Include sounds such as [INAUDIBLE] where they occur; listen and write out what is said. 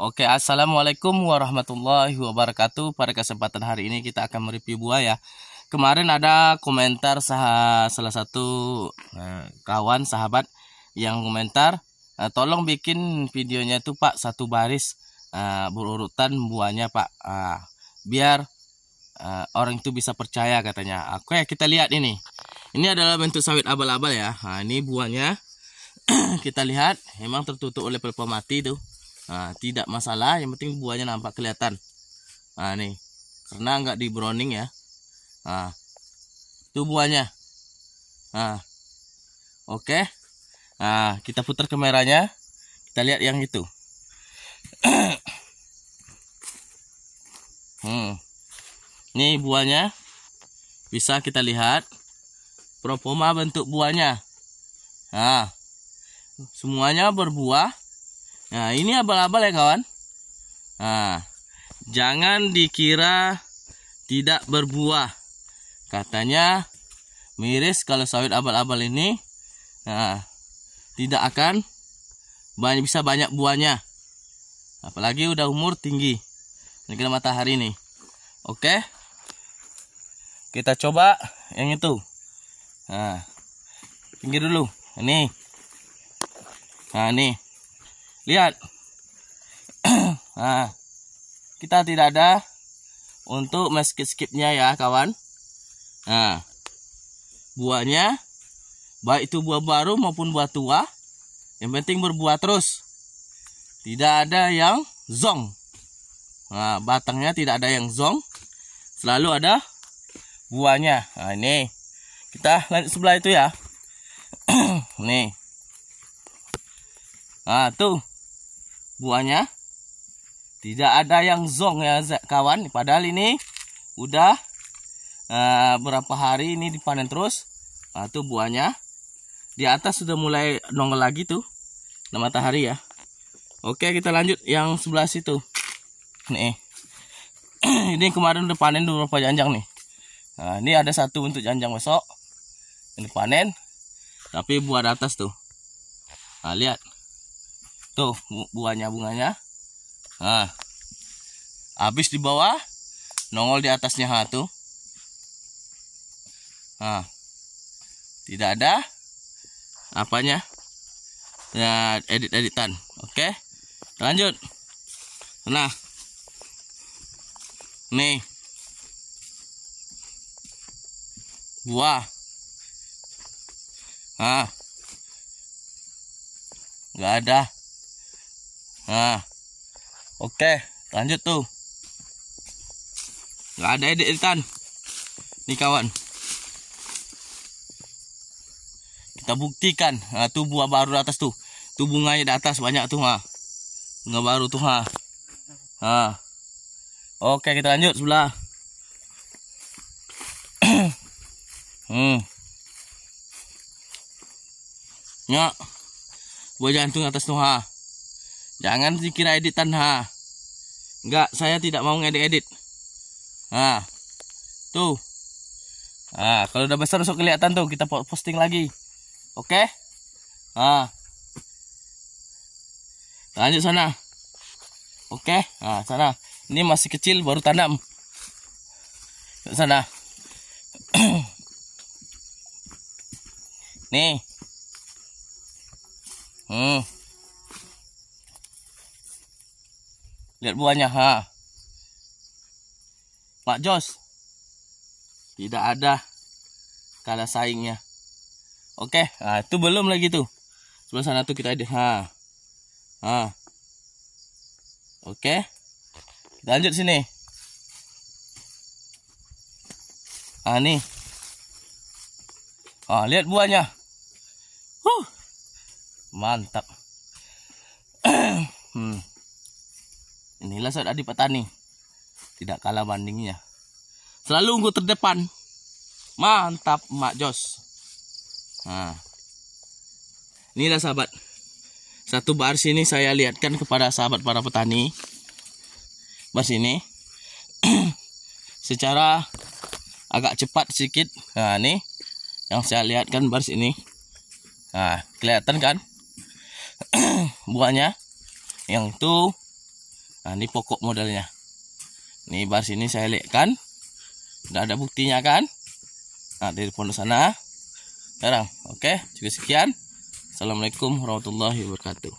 Oke, Assalamualaikum warahmatullahi wabarakatuh. Pada kesempatan hari ini kita akan mereview buah ya. Kemarin ada komentar sah salah satu eh, kawan sahabat yang komentar, eh, tolong bikin videonya tuh Pak satu baris eh, berurutan buahnya Pak, eh, biar eh, orang itu bisa percaya katanya. Oke, kita lihat ini. Ini adalah bentuk sawit abal-abal ya. Nah, ini buahnya. [CLEARS THROAT] kita lihat, memang tertutup oleh pelepah mati tuh nah, tidak masalah yang penting buahnya nampak kelihatan nah nih karena nggak di browning ya nah itu buahnya nah oke nah kita putar kameranya kita lihat yang itu [COUGHS] hmm ini buahnya bisa kita lihat propoma bentuk buahnya nah semuanya berbuah Nah, ini abal-abal ya kawan. Nah, jangan dikira tidak berbuah. Katanya miris kalau sawit abal-abal ini nah, tidak akan banyak bisa banyak buahnya. Apalagi udah umur tinggi. Negeri matahari ini. Oke. Kita coba yang itu. Nah, pinggir dulu. Ini. Nah, ini. Nah, lihat [CLEARS THROAT] nah kita tidak ada untuk meskip skipnya ya kawan nah buahnya baik itu buah baru maupun buah tua yang penting berbuah terus tidak ada yang zong nah batangnya tidak ada yang zong selalu ada buahnya nah ini kita lanjut sebelah itu ya [CLEARS THROAT] nih nah tuh buahnya. Tidak ada yang zong ya kawan. Padahal ini udah uh, berapa hari ini dipanen terus. Nah, tuh buahnya. Di atas sudah mulai nongol lagi tuh. Nah, matahari ya. Oke kita lanjut yang sebelah situ. Nih. [CLEARS THROAT] ini kemarin udah panen beberapa janjang nih. Nah, ini ada satu untuk janjang besok. Ini panen. Tapi buah atas tuh. Nah, lihat tuh buahnya bunganya nah habis di bawah nongol di atasnya satu tuh nah tidak ada apanya ya edit editan oke lanjut nah nih buah ah nggak ada Nah. Oke, lanjut tuh. Gak ada edit-editan. Nih kawan. Kita buktikan nah, tuh buah baru di atas tuh. Tuh bunganya di atas banyak tuh, ha. Bunga baru tuh, ha. Nah. Oke, kita lanjut sebelah. [CLEARS THROAT] hmm. Ya. Buah jantung atas tuh, ha. Jangan dikira editan ha. Enggak, saya tidak mau ngedit-edit. Nah. Tuh. Nah, kalau udah besar sok kelihatan tuh kita posting lagi. Oke? Okay? Nah. Lanjut sana. Oke, okay? nah sana. Ini masih kecil baru tanam. Ke sana. [CLEARS THROAT] Nih. Hmm. Lihat buahnya, ha. Pak Jos. Tidak ada kalah saingnya. Oke, nah, itu belum lagi tuh. Sebelah sana tuh kita ada, ha. Ha. Oke. Kita lanjut sini. Ah nih. Ah, lihat buahnya. Huh. Mantap. [CLEARS THROAT] hmm. Inilah saudara di petani. Tidak kalah bandingnya. Selalu unggul terdepan. Mantap Mak Jos. Nah. Inilah sahabat. Satu bar sini saya lihatkan kepada sahabat para petani. Bar sini. [CLEARS THROAT] Secara agak cepat sedikit. Nah, ini yang saya lihatkan bar sini. Nah, kelihatan kan? [CLEARS THROAT] buahnya. Yang tuh Nah, ini pokok modalnya. Nih bar sini saya lihat kan. Udah ada buktinya kan? Nah, dari pondok sana. Sekarang, oke, okay, cukup sekian. Assalamualaikum warahmatullahi wabarakatuh.